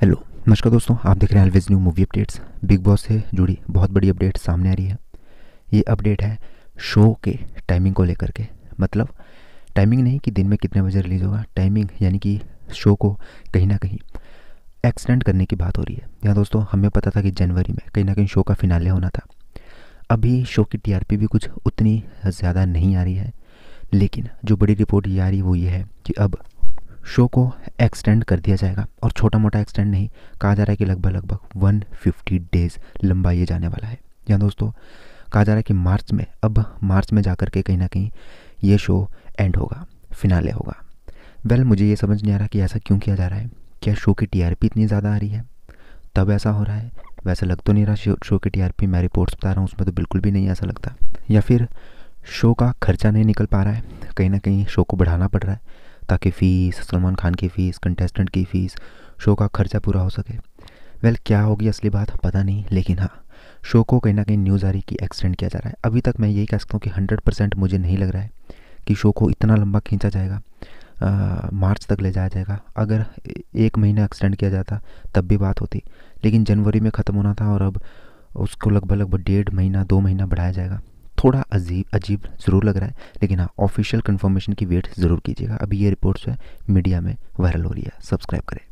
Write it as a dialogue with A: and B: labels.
A: hello नमस्कार दोस्तों आप देख रहे हैं always new movie updates Bigg Boss से जुड़ी बहुत बड़ी अपडेट सामने आ रही है ये अपडेट है शो के टाइमिंग को लेकर के मतलब टाइमिंग नहीं कि दिन में कितने बजे रिलीज़ होगा टाइमिंग यानी कि शो को कहीं ना कहीं एक्सटेंड करने की बात हो रही है यहाँ दोस्तों हमें पता था कि जनवरी में कहीं ना कहीं शो का फिनाले होना था अभी शो की टीआरपी भी कुछ उतनी ज़्यादा नहीं आ रही है लेकिन जो बड़ी रिपोर्ट ये आ रही है वो ये है कि अब शो को एक्सटेंड कर दिया जाएगा और छोटा मोटा एक्सटेंड नहीं कहा जा रहा है कि लगभग लगभग 150 डेज़ लंबा ये जाने वाला है या दोस्तों कहा जा रहा है कि मार्च में अब मार्च में जाकर के कहीं ना कहीं ये शो एंड होगा फिनाले होगा वेल well, मुझे ये समझ नहीं आ रहा कि ऐसा क्यों किया जा रहा है क्या शो की टीआरपी इतनी ज़्यादा आ रही है तब ऐसा हो रहा है वैसा लग तो नहीं रहा शो, शो की टीआरपी मैं रिपोर्ट्स बता रहा हूँ उसमें तो बिल्कुल भी नहीं ऐसा लगता या फिर शो का खर्चा नहीं निकल पा रहा है कहीं ना कहीं शो को बढ़ाना पड़ रहा है ताकि फ़ीस सलमान खान की फ़ीस कंटेस्टेंट की फ़ीस शो का खर्चा पूरा हो सके वेल क्या होगी असली बात पता नहीं लेकिन हाँ शो को कहीं ना कहीं न्यूज़ आ रही कि एक्सटेंड किया जा रहा है अभी तक मैं यही कह सकता हूँ कि हंड्रेड परसेंट मुझे नहीं लग रहा है कि शो को इतना लंबा खींचा जाएगा आ, मार्च तक ले जाया जाएगा अगर एक महीना एक्सटेंड किया जाता तब भी बात होती लेकिन जनवरी में ख़त्म होना था और अब उसको लगभग लगभग डेढ़ महीना दो महीना बढ़ाया जाएगा थोड़ा अजीब अजीब ज़रूर लग रहा है लेकिन हाँ ऑफिशियल कन्फर्मेशन की वेट ज़रूर कीजिएगा अभी ये रिपोर्ट्स जो है मीडिया में वायरल हो रही है सब्सक्राइब करें